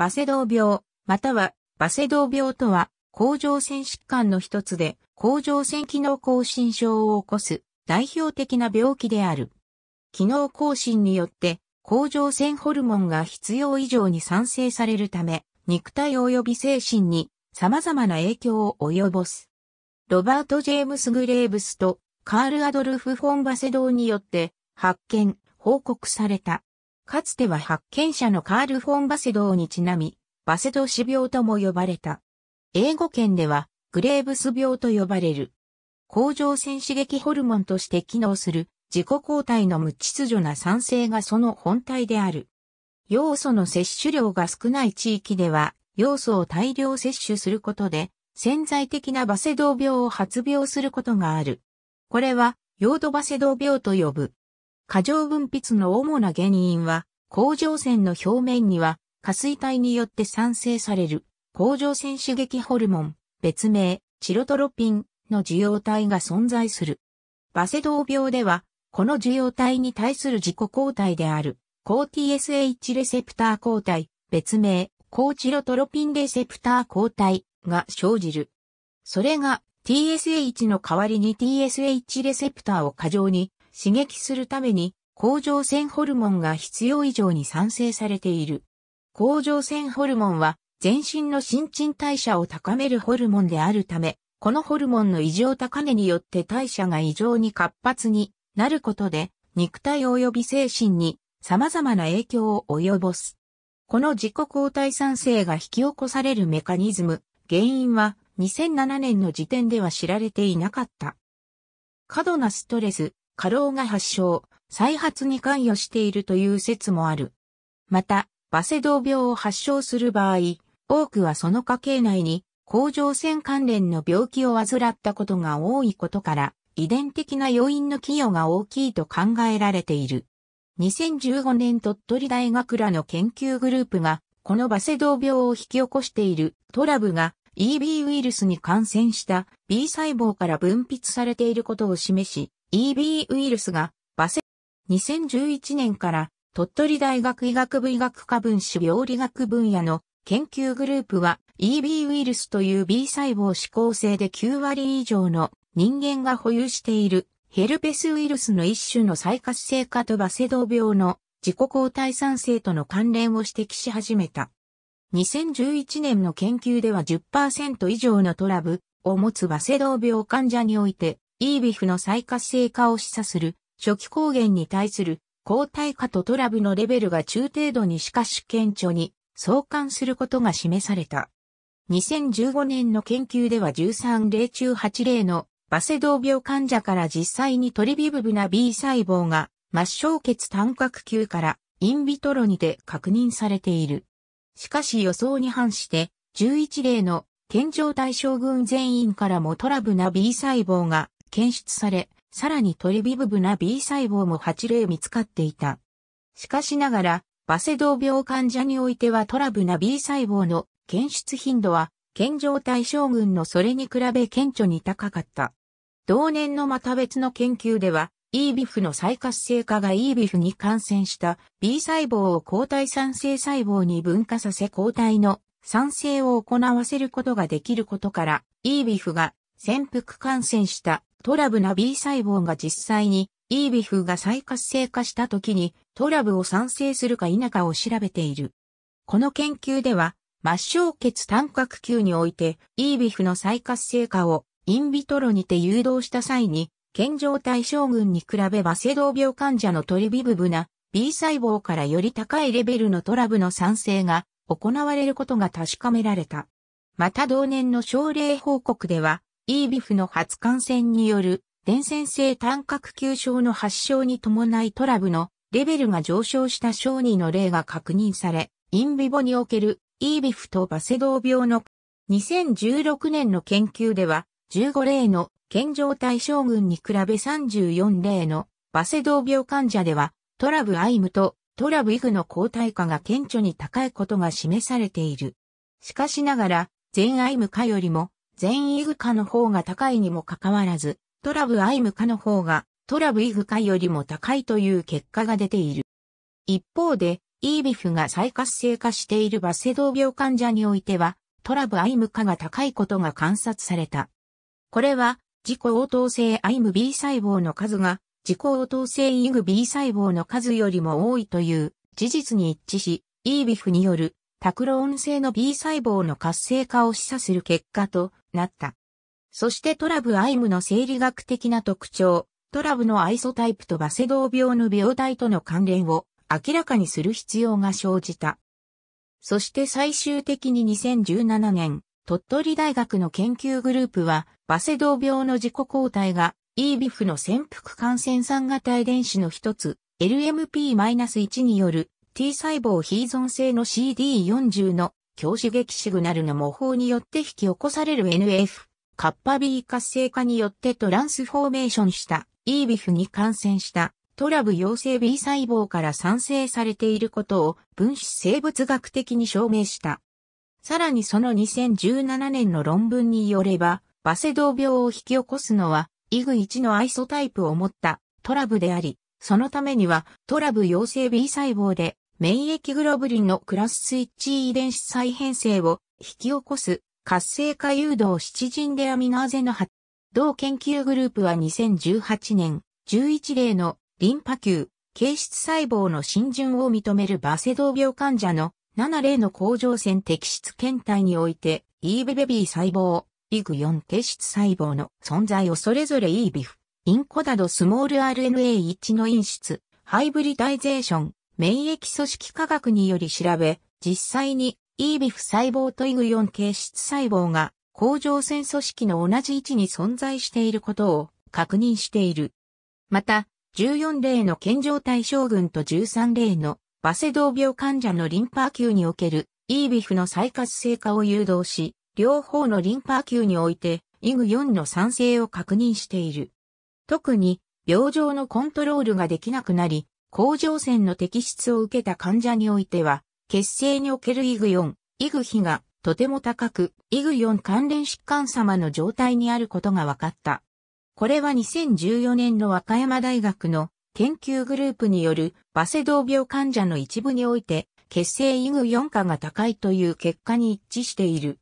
バセドウ病、またはバセドウ病とは、甲状腺疾患の一つで、甲状腺機能亢進症を起こす代表的な病気である。機能亢進によって、甲状腺ホルモンが必要以上に産生されるため、肉体及び精神に様々な影響を及ぼす。ロバート・ジェームス・グレーブスとカール・アドルフ・フォン・バセドウによって発見、報告された。かつては発見者のカール・フォン・バセドーにちなみ、バセド氏病とも呼ばれた。英語圏では、グレーブス病と呼ばれる。甲状腺刺激ホルモンとして機能する自己抗体の無秩序な酸性がその本体である。要素の摂取量が少ない地域では、要素を大量摂取することで、潜在的なバセドウ病を発病することがある。これは、ヨードバセドウ病と呼ぶ。過剰分泌の主な原因は、甲状腺の表面には、下垂体によって産生される、甲状腺刺激ホルモン、別名、チロトロピンの受容体が存在する。バセドウ病では、この受容体に対する自己抗体である、抗 TSH レセプター抗体、別名、抗チロトロピンレセプター抗体が生じる。それが TSH の代わりに TSH レセプターを過剰に刺激するために甲状腺ホルモンが必要以上に産生されている。甲状腺ホルモンは全身の新陳代謝を高めるホルモンであるため、このホルモンの異常高値によって代謝が異常に活発になることで、肉体及び精神に様々な影響を及ぼす。この自己抗体産生が引き起こされるメカニズム、原因は2007年の時点では知られていなかった。過度なストレス、過労が発症、再発に関与しているという説もある。また、バセドウ病を発症する場合、多くはその家系内に甲状腺関連の病気を患ったことが多いことから、遺伝的な要因の寄与が大きいと考えられている。2015年鳥取大学らの研究グループが、このバセドウ病を引き起こしているトラブが EB ウイルスに感染した B 細胞から分泌されていることを示し、EB ウイルスが、バセ、2011年から鳥取大学医学部医学科分子病理学分野の研究グループは EB ウイルスという B 細胞指向性で9割以上の人間が保有しているヘルペスウイルスの一種の再活性化とバセドウ病の自己抗体産生との関連を指摘し始めた。2011年の研究では10%以上のトラブを持つバセドウ病患者においてイービフの再活性化を示唆する初期抗原に対する抗体化とトラブのレベルが中程度にしかし顕著に相関することが示された。2015年の研究では13例中8例のバセドウ病患者から実際にトリビブブな B 細胞が末小血単核球からインビトロにて確認されている。しかし予想に反して11例の健常対象群全員からもトラブな B 細胞が検出され、さらにトリビブブな B 細胞も8例見つかっていた。しかしながら、バセドウ病患者においてはトラブな B 細胞の検出頻度は、健常対象群のそれに比べ顕著に高かった。同年のまた別の研究では、イービフの再活性化がイービフに感染した B 細胞を抗体酸性細胞に分化させ抗体の酸性を行わせることができることから、イービフが潜伏感染したトラブな B 細胞が実際に EBIF が再活性化した時にトラブを産生するか否かを調べている。この研究では、末梢血単核球において EBIF の再活性化をインビトロにて誘導した際に、健常対象群に比べバセドウ病患者のトリビブブな B 細胞からより高いレベルのトラブの産生が行われることが確かめられた。また同年の症例報告では、イービフの発感染による伝染性単核球症の発症に伴いトラブのレベルが上昇した小児の例が確認され、インビボにおけるイービフとバセドウ病の2016年の研究では15例の健常対象群に比べ34例のバセドウ病患者ではトラブアイムとトラブイグの抗体価が顕著に高いことが示されている。しかしながら、全アイム化よりも全イグカの方が高いにもかかわらず、トラブアイムカの方がトラブイグカよりも高いという結果が出ている。一方で、イービフが再活性化しているバセドウ病患者においては、トラブアイム化が高いことが観察された。これは、自己応答性アイム B 細胞の数が、自己応答性イグ B 細胞の数よりも多いという事実に一致し、イービフによるタクローン性の B 細胞の活性化を示唆する結果となった。そしてトラブアイムの生理学的な特徴、トラブのアイソタイプとバセドウ病の病態との関連を明らかにする必要が生じた。そして最終的に2017年、鳥取大学の研究グループは、バセドウ病の自己抗体が EBIF の潜伏感染酸型遺伝子の一つ、LMP-1 による T 細胞非依存性の CD40 の強刺激シグナルの模倣によって引き起こされる NF、カッパ B 活性化によってトランスフォーメーションした EBIF に感染したトラブ陽性 B 細胞から産生されていることを分子生物学的に証明した。さらにその2017年の論文によれば、バセドウ病を引き起こすのは、イグ1のアイソタイプを持ったトラブであり、そのためにはトラブ陽性 B 細胞で免疫グロブリンのクラススイッチ遺伝子再編成を引き起こす活性化誘導七人でアミナーゼの発。同研究グループは2018年11例のリンパ球、形質細胞の浸潤を認めるバセドウ病患者の7例の甲状腺摘出検体において EB ベビー細胞、IG4 形質細胞の存在をそれぞれ e ー i f インコダドスモール RNA1 の因出、ハイブリタイゼーション、免疫組織科学により調べ、実際に EBIF 細胞とイグ4形質細胞が甲状腺組織の同じ位置に存在していることを確認している。また、14例の健常対象群と13例のバセドウ病患者のリンパ球における EBIF の再活性化を誘導し、両方のリンパ球において i グ4の酸性を確認している。特に、病状のコントロールができなくなり、甲状腺の摘出を受けた患者においては、血清におけるイグ4、イグ比がとても高く、イグ4関連疾患様の状態にあることが分かった。これは2014年の和歌山大学の研究グループによるバセドウ病患者の一部において、血清イグ4価が高いという結果に一致している。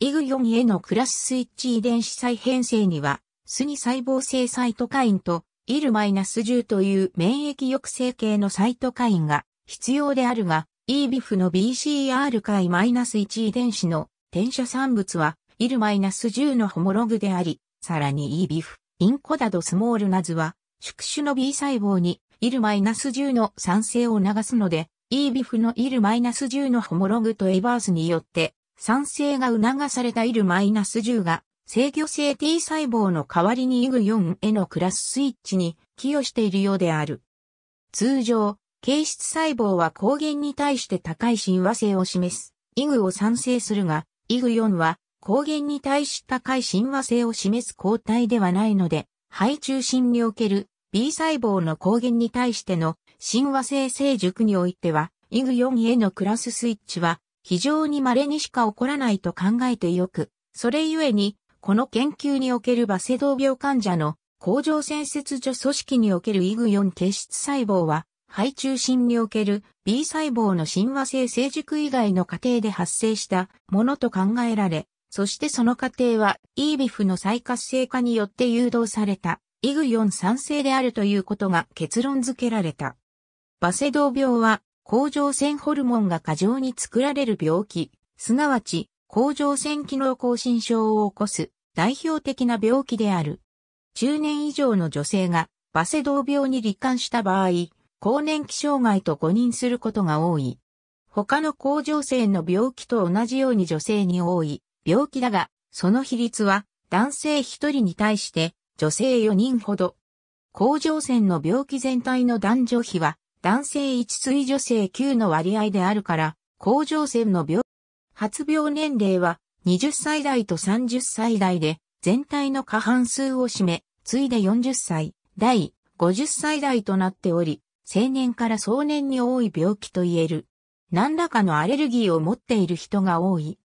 イグ4へのクラススイッチ遺伝子再編成には、スニ細胞性サイトカインとイ l 1 0という免疫抑制系のサイトカインが必要であるが、EBIF の BCR 解 -1 遺伝子の転写産物はイ l 1 0のホモログであり、さらに EBIF、インコダドスモールナズは、宿主の B 細胞にイ l 1 0の酸性を流すので、EBIF のイ l 1 0のホモログとエバースによって、酸性が促されたイ l 1 0が制御性 T 細胞の代わりに IG4 へのクラススイッチに寄与しているようである。通常、形質細胞は抗原に対して高い親和性を示す IG を産生するが、IG4 は抗原に対し高い親和性を示す抗体ではないので、肺中心における B 細胞の抗原に対しての親和性成熟においては、IG4 へのクラススイッチは非常に稀にしか起こらないと考えてよく、それゆえにこの研究におけるバセドウ病患者の甲状腺切除組織におけるイグ4結質細胞は、肺中心における B 細胞の親和性成熟以外の過程で発生したものと考えられ、そしてその過程は EBIF の再活性化によって誘導されたイグ4酸性であるということが結論付けられた。バセドウ病は甲状腺ホルモンが過剰に作られる病気、すなわち甲状腺機能亢進症を起こす代表的な病気である。中年以上の女性がバセドウ病に罹患した場合、更年期障害と誤認することが多い。他の甲状腺の病気と同じように女性に多い病気だが、その比率は男性1人に対して女性4人ほど。甲状腺の病気全体の男女比は男性1水女性9の割合であるから、甲状腺の病、発病年齢は20歳代と30歳代で全体の過半数を占め、次いで40歳代、50歳代となっており、青年から壮年に多い病気と言える。何らかのアレルギーを持っている人が多い。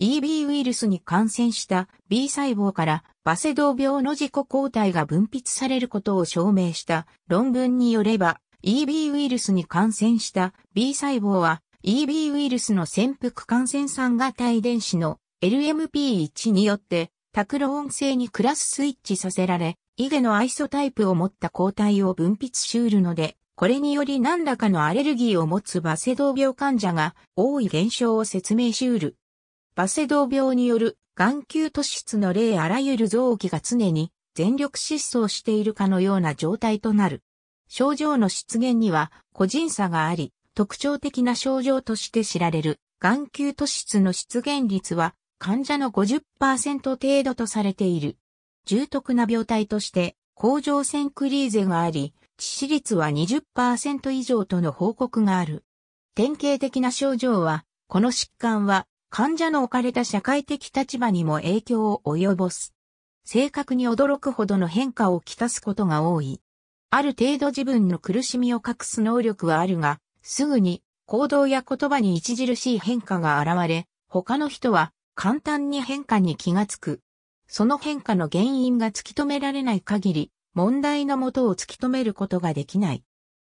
EB ウイルスに感染した B 細胞からバセドウ病の自己抗体が分泌されることを証明した論文によれば EB ウイルスに感染した B 細胞は EB ウイルスの潜伏感染酸が対電子の LMP1 によって、タクロ音性にクラススイッチさせられ、イゲのアイソタイプを持った抗体を分泌しうるので、これにより何らかのアレルギーを持つバセドウ病患者が多い現象を説明しうる。バセドウ病による眼球突出の例あらゆる臓器が常に全力疾走しているかのような状態となる。症状の出現には個人差があり、特徴的な症状として知られる眼球突出の出現率は患者の50%程度とされている。重篤な病態として、甲状腺クリーゼがあり、致死率は20%以上との報告がある。典型的な症状は、この疾患は患者の置かれた社会的立場にも影響を及ぼす。正確に驚くほどの変化をきたすことが多い。ある程度自分の苦しみを隠す能力はあるが、すぐに行動や言葉に著しい変化が現れ、他の人は簡単に変化に気がつく。その変化の原因が突き止められない限り、問題のもとを突き止めることができない。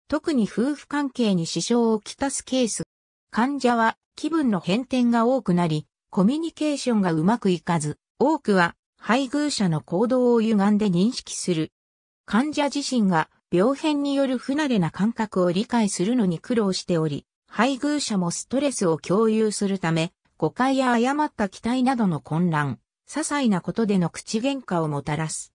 特に夫婦関係に支障をきたすケース。患者は気分の変転が多くなり、コミュニケーションがうまくいかず、多くは配偶者の行動を歪んで認識する。患者自身が病変による不慣れな感覚を理解するのに苦労しており、配偶者もストレスを共有するため、誤解や誤った期待などの混乱、些細なことでの口喧嘩をもたらす。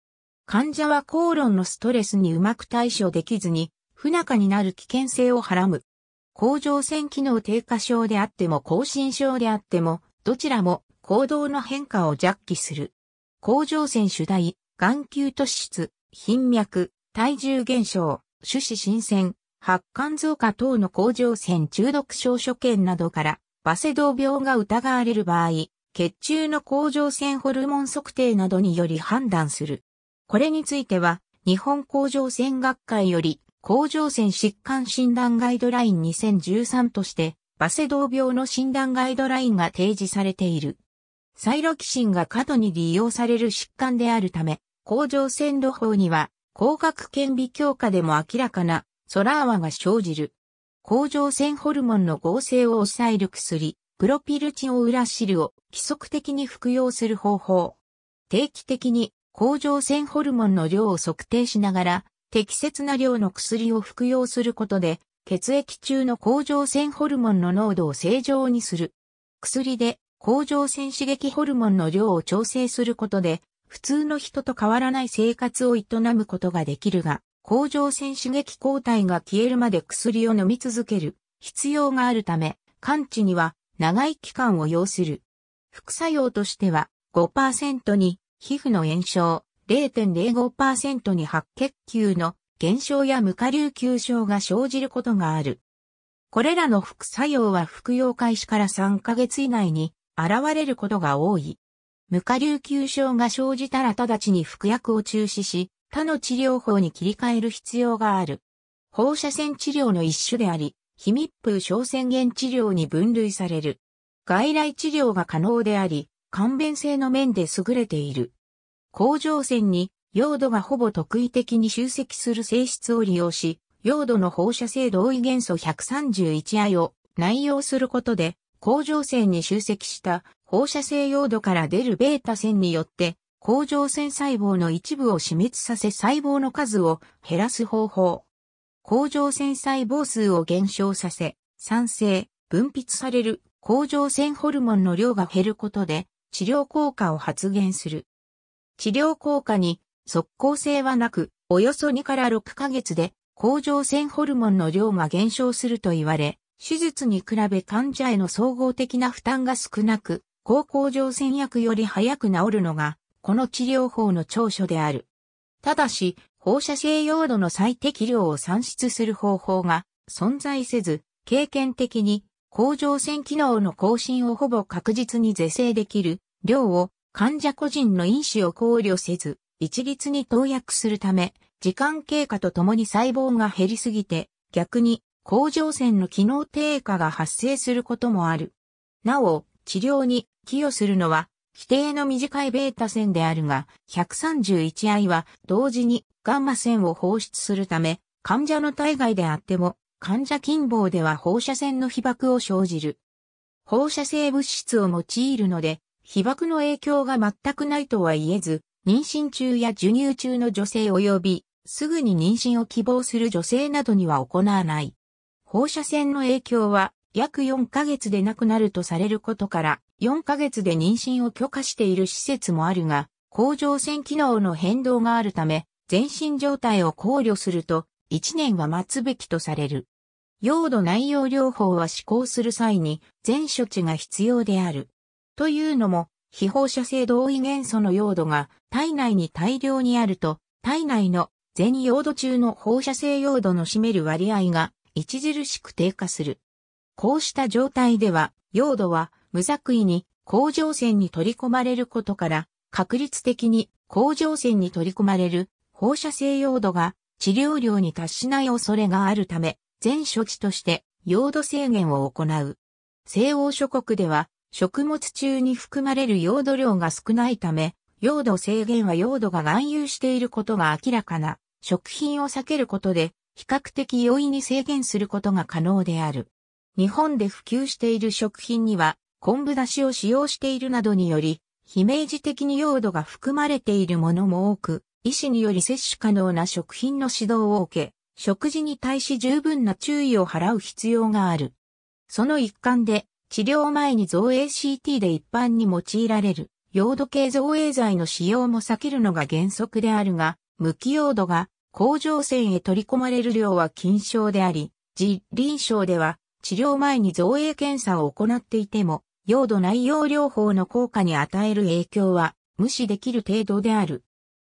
患者は口論のストレスにうまく対処できずに、不仲になる危険性をはらむ。甲状腺機能低下症であっても更新症であっても、どちらも行動の変化を弱気する。甲状腺主題、眼球突出、頻脈、体重減少、手指新鮮、発汗増加等の甲状腺中毒症所見などからバセドウ病が疑われる場合、血中の甲状腺ホルモン測定などにより判断する。これについては、日本甲状腺学会より、甲状腺疾患診断ガイドライン2013として、バセドウ病の診断ガイドラインが提示されている。サイロキシンが過度に利用される疾患であるため、甲状腺路法には、光学顕微鏡下でも明らかなソラーワが生じる。甲状腺ホルモンの合成を抑える薬、プロピルチオウラシルを規則的に服用する方法。定期的に甲状腺ホルモンの量を測定しながら、適切な量の薬を服用することで、血液中の甲状腺ホルモンの濃度を正常にする。薬で甲状腺刺激ホルモンの量を調整することで、普通の人と変わらない生活を営むことができるが、甲状腺刺激抗体が消えるまで薬を飲み続ける必要があるため、完治には長い期間を要する。副作用としては5%に皮膚の炎症、0.05%に白血球の減少や無下流球症が生じることがある。これらの副作用は服用開始から3ヶ月以内に現れることが多い。無下流球症が生じたら直ちに服薬を中止し、他の治療法に切り替える必要がある。放射線治療の一種であり、非密封小宣言治療に分類される。外来治療が可能であり、簡便性の面で優れている。甲状腺に、用土がほぼ特異的に集積する性質を利用し、用土の放射性同位元素 131I を内容することで、甲状腺に集積した放射性用土から出るベータ線によって甲状腺細胞の一部を死滅させ細胞の数を減らす方法。甲状腺細胞数を減少させ、酸性、分泌される甲状腺ホルモンの量が減ることで治療効果を発現する。治療効果に即効性はなく、およそ2から6ヶ月で甲状腺ホルモンの量が減少すると言われ、手術に比べ患者への総合的な負担が少なく、高甲状腺薬より早く治るのがこの治療法の長所である。ただし、放射性用土の最適量を算出する方法が存在せず、経験的に甲状腺機能の更新をほぼ確実に是正できる量を患者個人の因子を考慮せず、一律に投薬するため、時間経過とともに細胞が減りすぎて、逆に甲状腺の機能低下が発生することもある。なお、治療に寄与するのは規定の短いベータ線であるが、131i は同時にガンマ線を放出するため、患者の体外であっても、患者近傍では放射線の被爆を生じる。放射性物質を用いるので、被爆の影響が全くないとは言えず、妊娠中や授乳中の女性及び、すぐに妊娠を希望する女性などには行わない。放射線の影響は約4ヶ月でなくなるとされることから、4ヶ月で妊娠を許可している施設もあるが、甲状腺機能の変動があるため、全身状態を考慮すると、1年は待つべきとされる。用土内容療法は施行する際に全処置が必要である。というのも、非放射性同位元素の用土が体内に大量にあると、体内の全用土中の放射性用土の占める割合が著しく低下する。こうした状態では、用土は無作為に甲状腺に取り込まれることから、確率的に甲状腺に取り込まれる放射性用土が治療量に達しない恐れがあるため、全処置として用土制限を行う。西欧諸国では食物中に含まれる用土量が少ないため、用土制限は用土が含有していることが明らかな食品を避けることで比較的容易に制限することが可能である。日本で普及している食品には昆布だしを使用しているなどにより、非明示的に用土が含まれているものも多く、医師により摂取可能な食品の指導を受け、食事に対し十分な注意を払う必要がある。その一環で、治療前に造影 CT で一般に用いられる、用土系造影剤の使用も避けるのが原則であるが、無機用土が甲状腺へ取り込まれる量は禁症であり、実臨床では治療前に造影検査を行っていても用土内容療法の効果に与える影響は無視できる程度である。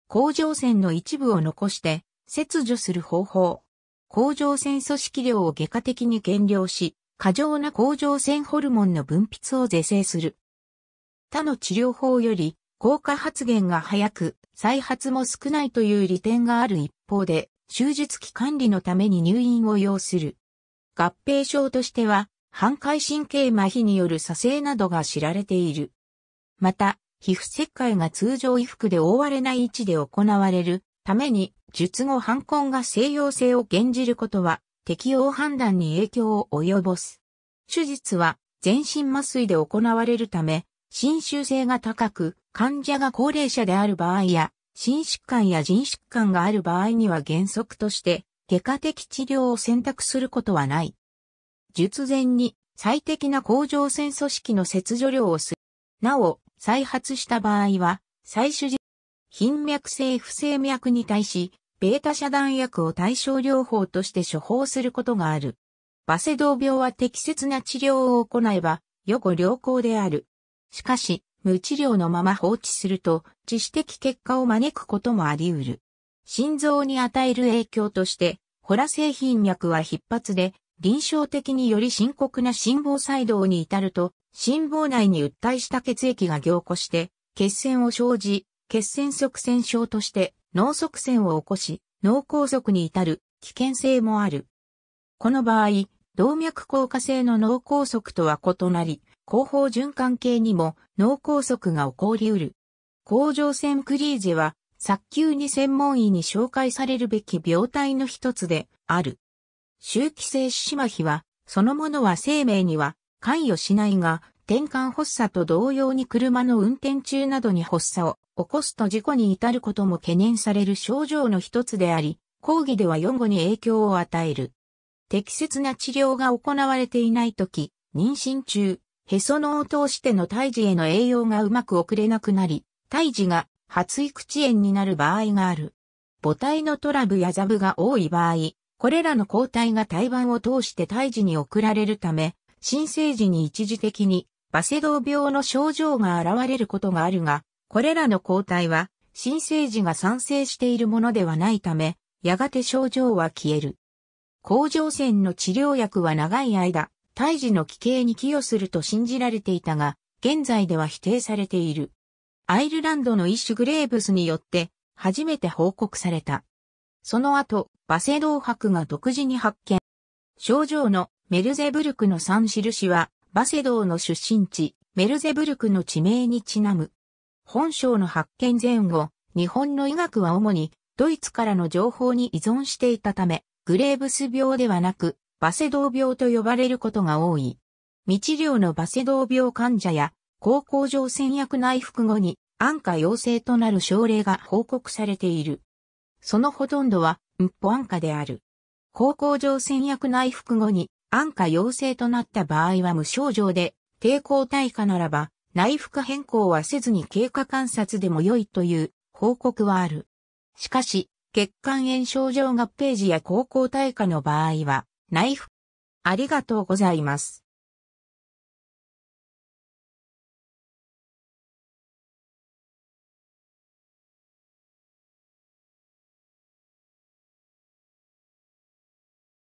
甲状腺の一部を残して切除する方法。甲状腺組織量を外科的に減量し、過剰な甲状腺ホルモンの分泌を是正する。他の治療法より効果発現が早く、再発も少ないという利点がある一方で、終日期管理のために入院を要する。合併症としては、半回神経麻痺による左性などが知られている。また、皮膚切開が通常衣服で覆われない位置で行われるために、術後反根が西洋性を減じることは、適応判断に影響を及ぼす。手術は全身麻酔で行われるため、侵襲性が高く、患者が高齢者である場合や、心疾患や腎疾患がある場合には原則として、外科的治療を選択することはない。術前に最適な甲状腺組織の切除量をする。なお、再発した場合は、最終時、頻脈性不整脈に対し、ベータ遮断薬を対症療法として処方することがある。バセドウ病は適切な治療を行えば、予後良好である。しかし、無治療のまま放置すると、致死的結果を招くこともあり得る。心臓に与える影響として、ホラ製頻脈は必発で、臨床的により深刻な心房細動に至ると、心房内に訴えした血液が凝固して、血栓を生じ、血栓塞栓症として脳塞栓を起こし、脳梗塞に至る危険性もある。この場合、動脈硬化性の脳梗塞とは異なり、後方循環系にも脳梗塞が起こりうる。甲状腺クリーゼは、早急に専門医に紹介されるべき病態の一つである。周期性死麻痺は、そのものは生命には関与しないが、転換発作と同様に車の運転中などに発作を起こすと事故に至ることも懸念される症状の一つであり、講義では予語に影響を与える。適切な治療が行われていないとき、妊娠中、へその緒を通しての胎児への栄養がうまく送れなくなり、胎児が発育遅延になる場合がある。母体のトラブやザブが多い場合、これらの抗体が胎盤を通して胎児に送られるため、新生児に一時的にバセドウ病の症状が現れることがあるが、これらの抗体は新生児が産生しているものではないため、やがて症状は消える。甲状腺の治療薬は長い間、胎児の奇形に寄与すると信じられていたが、現在では否定されている。アイルランドの一種グレーブスによって初めて報告された。その後、バセドウ博が独自に発見。症状のメルゼブルクの三印は、バセドウの出身地、メルゼブルクの地名にちなむ。本省の発見前後、日本の医学は主にドイツからの情報に依存していたため、グレーブス病ではなく、バセドウ病と呼ばれることが多い。未治療のバセドウ病患者や、高校上戦薬内服後に安価陽性となる症例が報告されている。そのほとんどは、ムッポ安価である。高校上戦薬内服後に安価陽性となった場合は無症状で抵抗対価ならば内服変更はせずに経過観察でも良いという報告はある。しかし、血管炎症状合併時や高校対価の場合は内服。ありがとうございます。